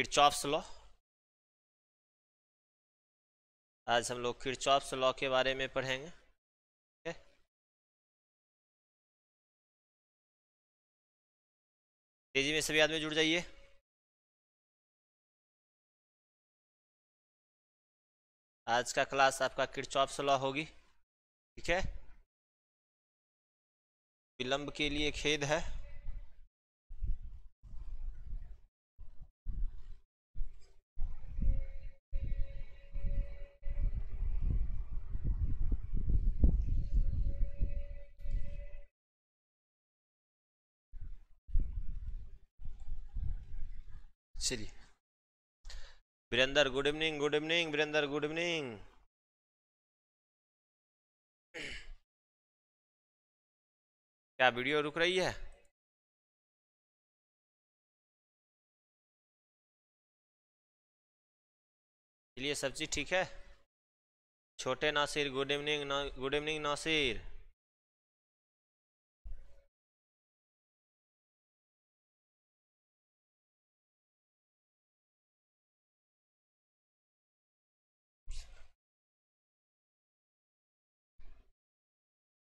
Kirchhoff's law आज हम लोग किरचॉफ्स लॉ के बारे में पढ़ेंगे तेजी में सभी आदमी जुड़ जाइए आज का क्लास आपका किरचॉफ लॉ होगी ठीक है विलंब के लिए खेद है चलिए Virendra good evening good evening Virendra good evening क्या वीडियो रुक रही है चलिए सब चीज़ ठीक है छोटे Nasir good evening good evening Nasir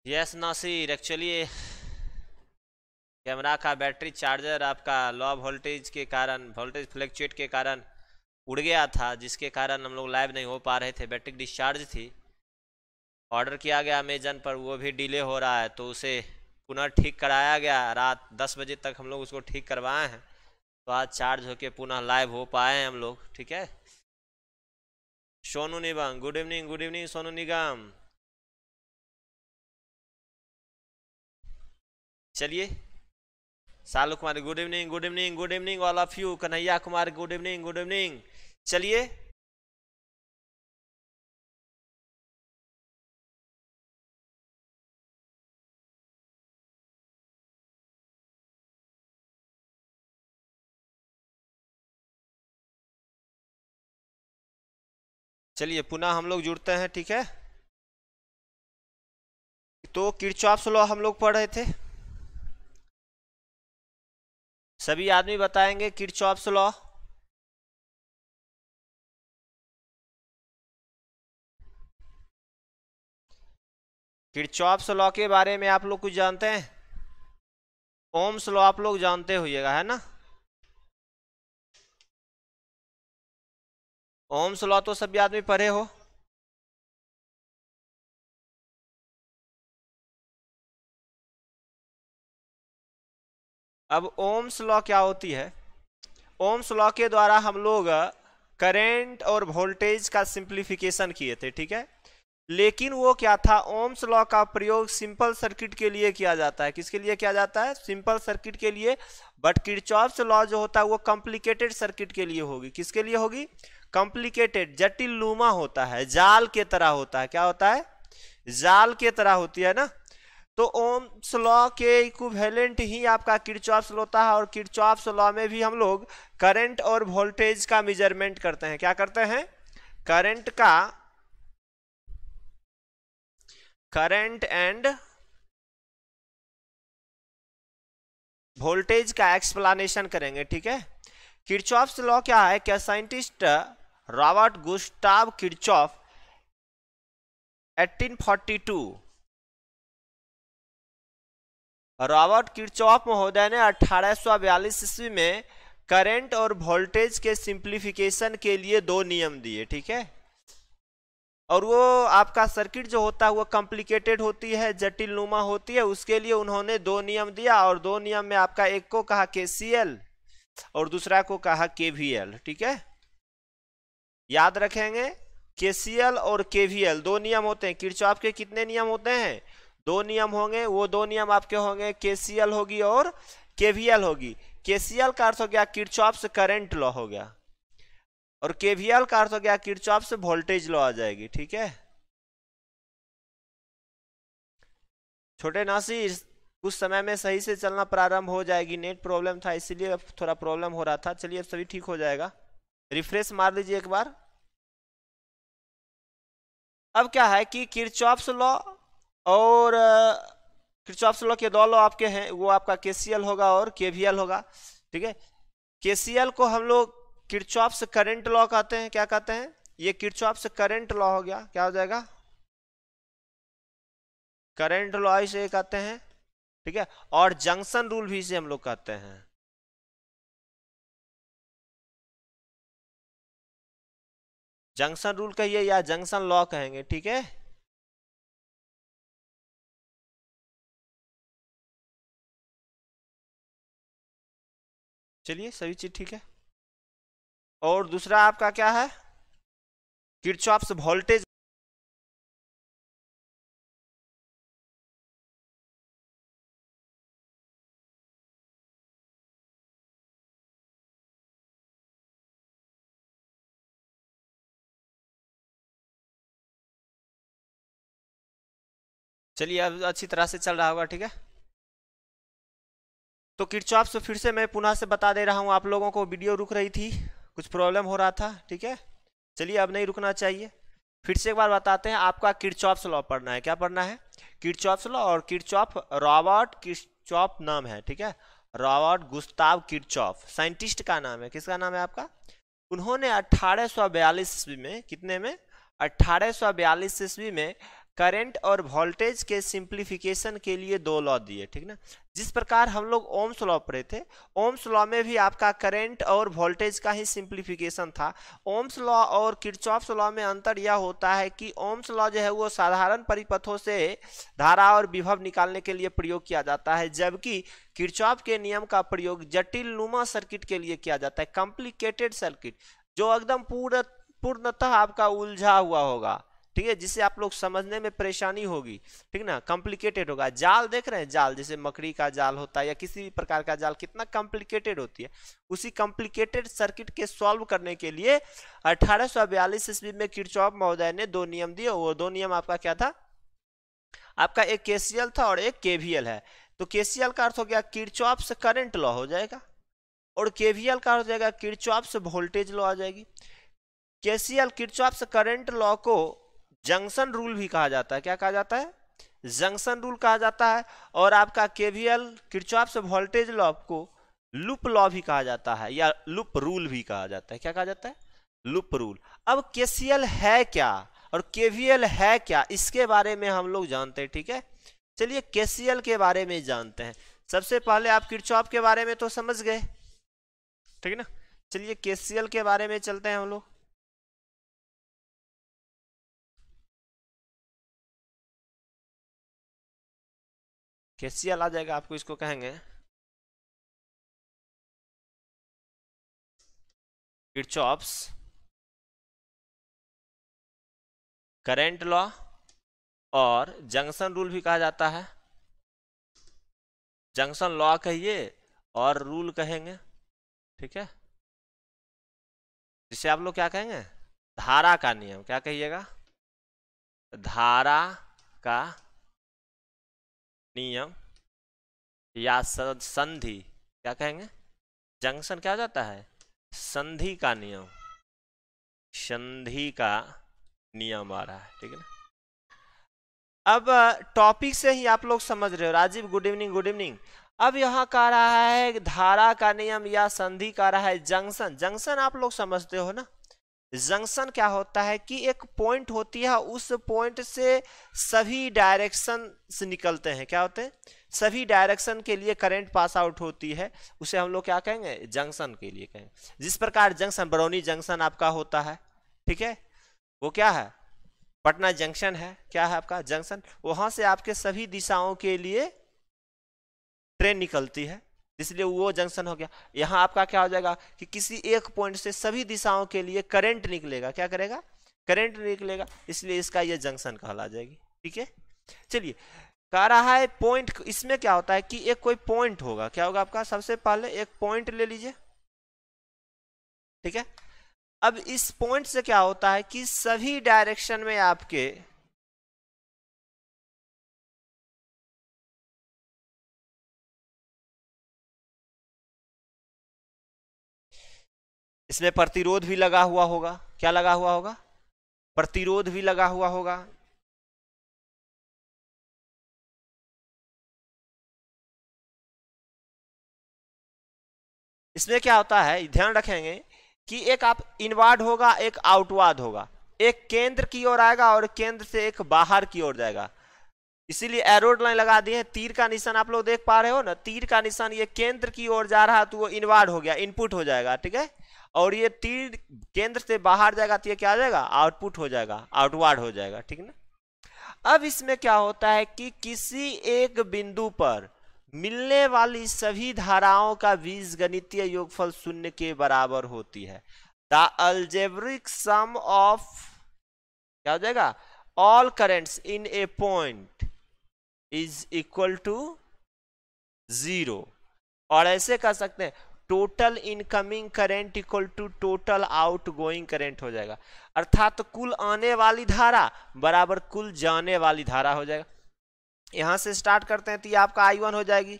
yes Nasir actually camera का बैटरी चार्जर आपका लो वोल्टेज के कारण वोल्टेज फ्लैक्चुएट के कारण उड़ गया था जिसके कारण हम लोग लाइव नहीं हो पा रहे थे बैटरी डिस्चार्ज थी ऑर्डर किया गया अमेजन पर वो भी डिले हो रहा है तो उसे पुनः ठीक कराया गया रात दस बजे तक हम लोग उसको ठीक करवाए हैं तो आज चार्ज होके पुनः लाइव हो पाए हैं हम लोग ठीक है Sonu Nigam good evening good evening Sonu Nigam चलिए Salu Kumar good evening good evening good evening all of you Kanhaiya Kumar good evening good evening चलिए चलिए पुनः हम लोग जुड़ते हैं ठीक है तो किरचॉप्स लॉ हम लोग पढ़ रहे थे सभी आदमी बताएंगे चॉप्स लॉ किडचॉप्स लॉ के बारे में आप लोग कुछ जानते हैं ओम्स लॉ आप लोग जानते होइएगा है ना ओम्स लॉ तो सभी आदमी पढ़े हो अब ओम्स लॉ क्या होती है ओम्स लॉ के द्वारा हम लोग करेंट और वोल्टेज का सिंप्लीफिकेशन किए थे ठीक है लेकिन वो क्या था ओम्स लॉ का प्रयोग सिंपल सर्किट के लिए किया जाता है किसके लिए किया जाता है सिंपल सर्किट के लिए बट किरचॉप्स लॉ जो होता है वो कॉम्प्लिकेटेड सर्किट के लिए होगी किसके लिए होगी कॉम्प्लिकेटेड जटिल लूमा होता है जाल के तरह होता है क्या होता है जाल के तरह होती है ना तो ओम्स लॉ के इक्विवेलेंट ही आपका किरचॉप्स लोता होता है और किरचॉप्स लॉ में भी हम लोग करंट और वोल्टेज का मेजरमेंट करते हैं क्या करते हैं करंट का करंट एंड वोल्टेज का एक्सप्लानेशन करेंगे ठीक है किरचॉफ्स लॉ क्या है क्या scientist Robert Gustav Kirchhoff 1842 Robert Kirchhoff महोदय ने अठारह ईस्वी में करंट और वोल्टेज के सिंप्लीफिकेशन के लिए दो नियम दिए ठीक है और वो आपका सर्किट जो होता है वो कॉम्प्लिकेटेड होती है जटिल नुमा होती है उसके लिए उन्होंने दो नियम दिया और दो नियम में आपका एक को कहा के और दूसरा को कहा के ठीक है याद रखेंगे के और के दो नियम होते हैं किरचॉफ के कितने नियम होते हैं दो नियम होंगे वो दो नियम आपके होंगे केसीएल होगी और केवीएल होगी केसीएल का अर्थ हो गया किरचॉप से करेंट लॉ हो गया और केवीएल का अर्थ हो गया किरचॉप से वोल्टेज लॉ आ जाएगी ठीक है छोटे नासिर कुछ समय में सही से चलना प्रारंभ हो जाएगी नेट प्रॉब्लम था इसीलिए थोड़ा प्रॉब्लम हो रहा था चलिए अब सभी ठीक हो जाएगा रिफ्रेश मार लीजिए एक बार अब क्या है कि किरचॉप्स लॉ और क्रिचॉप्स लॉ के दो लॉ आपके हैं वो आपका के होगा और के होगा ठीक है के को हम लोग किरचॉप्स करेंट लॉ कहते हैं क्या कहते हैं ये किरचॉप्स करेंट लॉ हो गया क्या हो जाएगा करेंट लॉ इसे कहते हैं ठीक है और जंक्शन रूल भी इसे हम लोग कहते हैं जंक्शन रूल कहिए या जंक्शन लॉ कहेंगे ठीक है चलिए सभी चीज ठीक है और दूसरा आपका क्या है किरचॉप्स वोल्टेज चलिए अब अच्छी तरह से चल रहा होगा ठीक है तो किरचॉप से फिर से मैं पुनः से बता दे रहा हूँ आप लोगों को वीडियो रुक रही थी कुछ प्रॉब्लम हो रहा था ठीक है चलिए अब नहीं रुकना चाहिए फिर से एक बार बताते हैं आपका किरचॉप्स लॉ पढ़ना है क्या पढ़ना है किरचॉप्स लॉ और किरचॉप रॉबर्ट किरचॉप नाम है ठीक है रॉबर्ट गुस्ताव किरचॉप साइंटिस्ट का नाम है किसका नाम है आपका उन्होंने बयालीस ईस्वी में कितने में बयालीस ईस्वी में करंट और वोल्टेज के सिंप्लीफिकेशन के लिए दो लॉ दिए ठीक ना जिस प्रकार हम लोग ओम्स लॉ पढ़े थे ओम्स लॉ में भी आपका करंट और वोल्टेज का ही सिंप्लीफिकेशन था ओम्स लॉ और किरचॉफ्स लॉ में अंतर यह होता है कि ओम्स लॉ जो है वो साधारण परिपथों से धारा और विभव निकालने के लिए प्रयोग किया जाता है जबकि किरचॉफ के नियम का प्रयोग जटिल नुमा सर्किट के लिए किया जाता है कॉम्प्लिकेटेड सर्किट जो एकदम पूरा पूर्णतः आपका उलझा हुआ होगा ठीक है जिसे आप लोग समझने में परेशानी होगी ठीक ना कॉम्प्लिकेटेड होगा जाल देख रहे हैं जाल जैसे मकड़ी का जाल होता है या किसी भी प्रकार का जाल कितना कॉम्प्लिकेटेड होती है उसी कॉम्प्लिकेटेड सर्किट के सॉल्व करने के लिए अठारह सौ बयालीस ईस्वी में किरचौप महोदय ने दो नियम दिए वो दो नियम आपका क्या था आपका एक केसीएल था और एक केवीएल है तो केसीएल का अर्थ हो गया किरचौप से करेंट लॉ हो जाएगा और केवीएल का हो जाएगा किरचॉप से वोल्टेज लॉ आ जाएगी के केसीएल किरचॉप से करंट लॉ को जंक्शन रूल भी कहा जाता है क्या कहा जाता है जंक्शन रूल कहा जाता है और आपका केवीएल किरचॉप से वोल्टेज लॉ को लूप लॉ भी कहा जाता है या लूप रूल भी कहा जाता है क्या कहा जाता है लूप रूल अब केसीएल है क्या और केवीएल है क्या इसके बारे में हम लोग जानते हैं ठीक है चलिए केसीएल के बारे में जानते हैं सबसे पहले आप किरचॉप के बारे में तो समझ गए ठीक है ना चलिए केसीएल के बारे में चलते हैं हम लोग फेसियल आ जाएगा आपको इसको कहेंगे किडचॉप्स करेंट लॉ और जंक्शन रूल भी कहा जाता है जंक्शन लॉ कहिए और रूल कहेंगे ठीक है जिसे आप लोग क्या कहेंगे धारा का नियम क्या कहिएगा धारा का नियम या संधि क्या कहेंगे जंक्शन क्या हो जाता है संधि का नियम संधि का नियम आ रहा है ठीक है ना अब टॉपिक से ही आप लोग समझ रहे हो Rajiv good evening good evening अब यहाँ कह रहा है धारा का नियम या संधि कह रहा है जंक्शन जंक्शन आप लोग समझते हो ना जंक्शन क्या होता है कि एक पॉइंट होती है उस पॉइंट से सभी डायरेक्शन से निकलते हैं क्या होते हैं सभी डायरेक्शन के लिए करंट पास आउट होती है उसे हम लोग क्या कहेंगे जंक्शन के लिए कहेंगे जिस प्रकार जंक्शन बरौनी जंक्शन आपका होता है ठीक है वो क्या है पटना जंक्शन है क्या है आपका जंक्शन वहां से आपके सभी दिशाओं के लिए ट्रेन निकलती है इसलिए वो जंक्शन हो गया यहाँ आपका क्या हो जाएगा कि किसी एक पॉइंट से सभी दिशाओं के लिए करंट निकलेगा क्या करेगा करंट निकलेगा इसलिए इसका ये जंक्शन कहला जाएगी ठीक है चलिए कह रहा है पॉइंट इसमें क्या होता है कि एक कोई पॉइंट होगा क्या होगा आपका सबसे पहले एक पॉइंट ले लीजिए ठीक है अब इस पॉइंट से क्या होता है कि सभी डायरेक्शन में आपके इसमें प्रतिरोध भी लगा हुआ होगा क्या लगा हुआ होगा प्रतिरोध भी लगा हुआ होगा इसमें क्या होता है ध्यान रखेंगे कि एक आप इनवार्ड होगा एक आउटवार्ड होगा एक केंद्र की ओर आएगा और केंद्र से एक बाहर की ओर जाएगा इसीलिए एरोड लाइन लगा दिए हैं तीर का निशान आप लोग देख पा रहे हो ना तीर का निशान ये केंद्र की ओर जा रहा तो वो इनवार्ड हो गया इनपुट हो जाएगा ठीक है और ये तीर केंद्र से बाहर जाएगा तो ये क्या आ जाएगा आउटपुट हो जाएगा आउटवार्ड हो जाएगा ठीक ना अब इसमें क्या होता है कि किसी एक बिंदु पर मिलने वाली सभी धाराओं का बीज गणितीय योगफल शून्य के बराबर होती है द अल्जेब्रिक सम ऑफ क्या हो जाएगा all currents in a point is equal to zero और ऐसे कर सकते हैं total incoming current equal to total outgoing current हो जाएगा अर्थात तो कुल आने वाली धारा बराबर कुल जाने वाली धारा हो जाएगा यहां से स्टार्ट करते हैं तो ये आपका आई वन हो जाएगी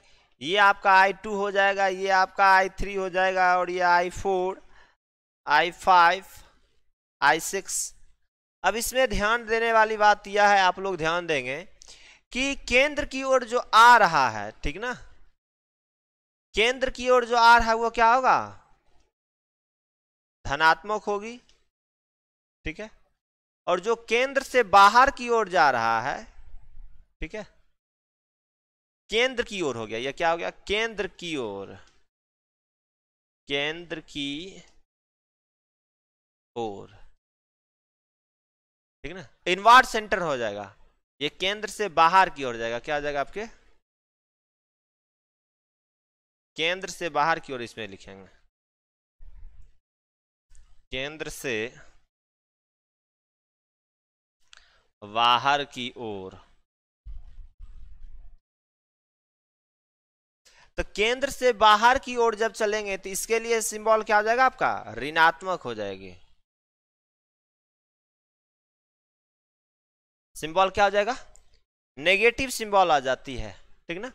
ये आपका आई टू हो जाएगा ये आपका आई थ्री हो जाएगा और ये I four I five I six अब इसमें ध्यान देने वाली बात यह है आप लोग ध्यान देंगे कि केंद्र की ओर जो आ रहा है ठीक ना केंद्र की ओर जो आर है वो क्या होगा धनात्मक होगी ठीक है और जो केंद्र से बाहर की ओर जा रहा है ठीक है केंद्र की ओर हो गया यह क्या हो गया केंद्र की ओर केंद्र की ओर ठीक है ना इनवर्ड सेंटर हो जाएगा ये केंद्र से बाहर की ओर जाएगा क्या हो जाएगा आपके केंद्र से बाहर की ओर इसमें लिखेंगे केंद्र से बाहर की ओर तो केंद्र से बाहर की ओर जब चलेंगे तो इसके लिए सिंबल क्या हो जाएगा आपका ऋणात्मक हो जाएगी सिंबल क्या हो जाएगा नेगेटिव सिंबल आ जाती है ठीक ना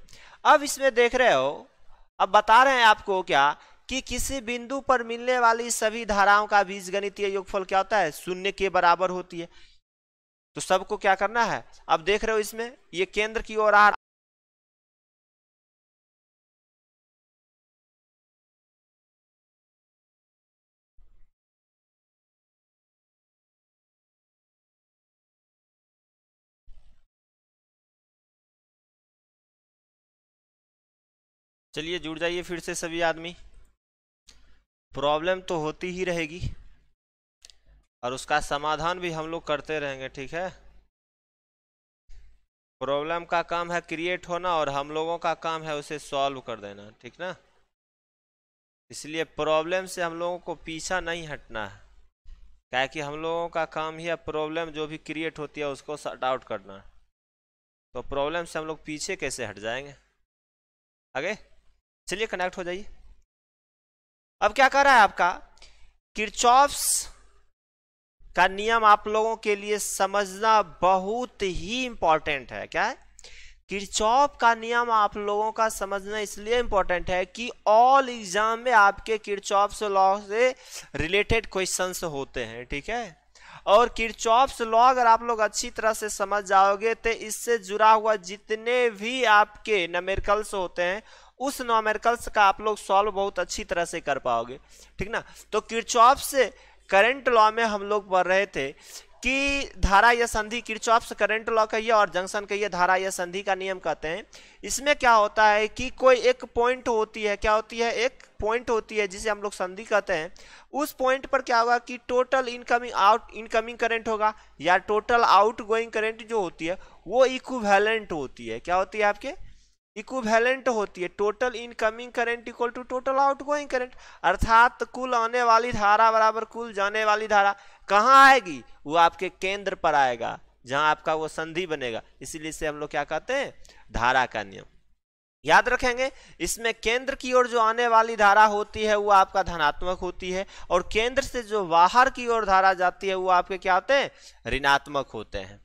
अब इसमें देख रहे हो अब बता रहे हैं आपको क्या कि किसी बिंदु पर मिलने वाली सभी धाराओं का बीजगणितीय योगफल क्या होता है शून्य के बराबर होती है तो सबको क्या करना है अब देख रहे हो इसमें ये केंद्र की ओर आ चलिए जुड़ जाइए फिर से सभी आदमी प्रॉब्लम तो होती ही रहेगी और उसका समाधान भी हम लोग करते रहेंगे ठीक है प्रॉब्लम का काम है क्रिएट होना और हम लोगों का काम है उसे सॉल्व कर देना ठीक ना इसलिए प्रॉब्लम से हम लोगों को पीछा नहीं हटना है क्या कि हम लोगों का काम ही है प्रॉब्लम जो भी क्रिएट होती है उसको सॉर्ट आउट करना तो प्रॉब्लम से हम लोग पीछे कैसे हट जाएंगे आगे चलिए कनेक्ट हो जाइए अब क्या कर रहा है आपका किरचॉफ्स का नियम आप लोगों के लिए समझना बहुत ही इंपॉर्टेंट है क्या है किरचॉफ का नियम आप लोगों का समझना इसलिए इंपॉर्टेंट है कि ऑल एग्जाम में आपके किरचॉप्स लॉ से रिलेटेड क्वेश्चंस होते हैं ठीक है और किरचॉप्स लॉ अगर आप लोग अच्छी तरह से समझ जाओगे तो इससे जुड़ा हुआ जितने भी आपके नमेरिकल्स होते हैं उस नॉमेरिकल्स का आप लोग सॉल्व बहुत अच्छी तरह से कर पाओगे ठीक ना तो किरचॉप से करंट लॉ में हम लोग पढ़ रहे थे कि धारा या संधि किरचॉप्स करंट लॉ कहिए और जंक्शन कहिए धारा या संधि का नियम कहते हैं इसमें क्या होता है कि कोई एक पॉइंट होती है क्या होती है एक पॉइंट होती है जिसे हम लोग संधि कहते हैं उस पॉइंट पर क्या होगा कि total incoming out incoming current होगा या टोटल आउट गोइंग करेंट जो होती है वो इक्वैलेंट होती है क्या होती है आपके इक्विवेलेंट होती है total incoming current equal to total outgoing current अर्थात कुल आने वाली धारा बराबर कुल जाने वाली धारा कहाँ आएगी वो आपके केंद्र पर आएगा जहाँ आपका वो संधि बनेगा इसीलिए से हम लोग क्या कहते हैं धारा का नियम याद रखेंगे इसमें केंद्र की ओर जो आने वाली धारा होती है वो आपका धनात्मक होती है और केंद्र से जो बाहर की ओर धारा जाती है वो आपके क्या होते हैं ऋणात्मक होते हैं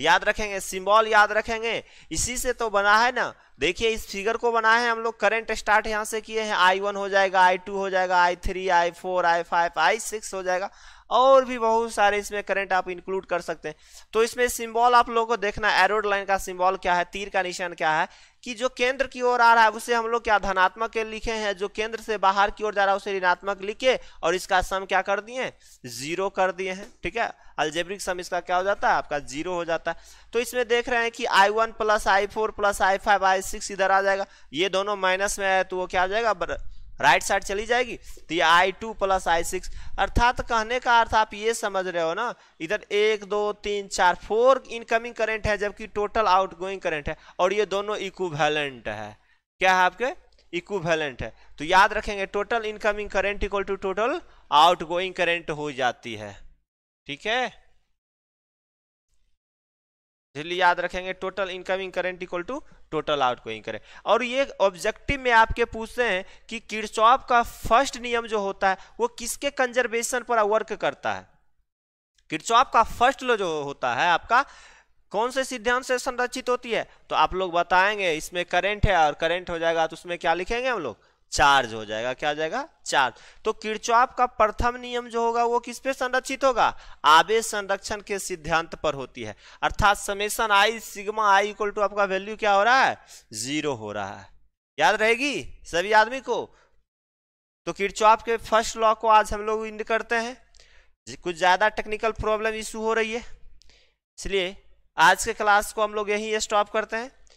याद रखेंगे सिंबल याद रखेंगे इसी से तो बना है ना देखिए इस फिगर को बनाए हैं हम लोग करंट स्टार्ट यहाँ से किए हैं आई वन हो जाएगा आई टू हो जाएगा I three I four I five I six हो जाएगा और भी बहुत सारे इसमें करंट आप इंक्लूड कर सकते हैं तो इसमें सिंबल आप लोगों को देखना एरोड लाइन का सिंबल क्या है तीर का निशान क्या है कि जो केंद्र की ओर आ रहा है उसे हम लोग क्या धनात्मक लिखे हैं जो केंद्र से बाहर की ओर जा रहा है उसे ऋणात्मक लिखे और इसका सम क्या कर दिए जीरो कर दिए हैं ठीक है अल्जेब्रिक सम इसका क्या हो जाता है आपका जीरो हो जाता है तो इसमें देख रहे हैं कि I one plus I four plus I five I six इधर आ जाएगा ये दोनों माइनस में आए तो वो क्या आ जाएगा राइट साइड चली जाएगी तो ये I two plus I six अर्थात कहने का अर्थ आप ये समझ रहे हो ना इधर एक दो तीन चार फोर इनकमिंग करंट है जबकि टोटल आउटगोइंग करंट है और ये दोनों इक्वेलेंट है क्या है आपके इक्वेलेंट है तो याद रखेंगे total incoming current equal to total going current हो जाती है ठीक है इसलिए याद रखेंगे total incoming current equal to total outgoing करें और ये ऑब्जेक्टिव में आपके पूछते हैं कि किरचॉप का फर्स्ट नियम जो होता है वो किसके कंजर्वेशन पर वर्क करता है किरचॉप का फर्स्ट लो जो होता है आपका कौन से सिद्धांत से संरचित होती है तो आप लोग बताएंगे इसमें करंट है और करंट हो जाएगा तो उसमें क्या लिखेंगे हम लोग चार्ज हो जाएगा क्या हो जाएगा चार्ज तो किरचॉप का प्रथम नियम जो होगा वो किस पे संरक्षित होगा आवेश संरक्षण के सिद्धांत पर होती है अर्थात summation I sigma I equal to आपका वैल्यू क्या हो रहा है जीरो हो रहा है याद रहेगी सभी आदमी को तो किरचॉप के फर्स्ट लॉ को आज हम लोग इंड करते हैं कुछ ज़्यादा टेक्निकल प्रॉब्लम इशू हो रही है इसलिए आज के क्लास को हम लोग यही स्टॉप करते हैं